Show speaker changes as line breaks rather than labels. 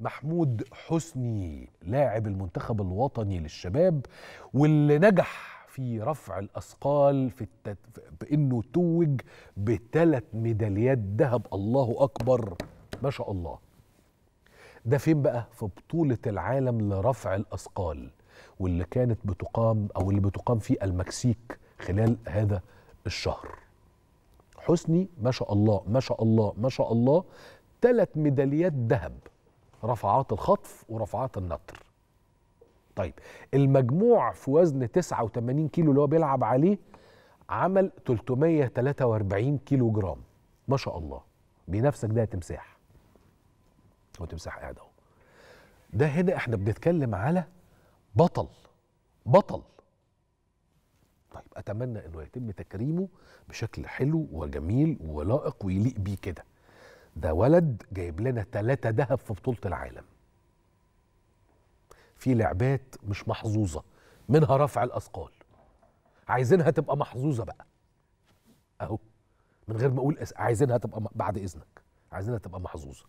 محمود حسني لاعب المنتخب الوطني للشباب واللي نجح في رفع الاثقال في التت... بانه توج بثلاث ميداليات ذهب الله اكبر ما شاء الله ده فين بقى في بطوله العالم لرفع الاثقال واللي كانت بتقام او اللي بتقام في المكسيك خلال هذا الشهر حسني ما شاء الله ما شاء الله ما شاء الله ثلاث ميداليات ذهب رفعات الخطف ورفعات النطر طيب المجموع في وزن 89 كيلو اللي هو بيلعب عليه عمل 343 كيلو جرام ما شاء الله بنفسك ده تمساح هو تمساح قاعد اهو ده هنا احنا بنتكلم على بطل بطل طيب اتمنى انه يتم تكريمه بشكل حلو وجميل ولائق ويليق بيه كده ده ولد جايب لنا تلاتة ذهب في بطولة العالم في لعبات مش محظوظة منها رفع الأثقال عايزينها تبقى محظوظة بقى أهو من غير ما أقول عايزينها تبقى بعد إذنك عايزينها تبقى محظوظة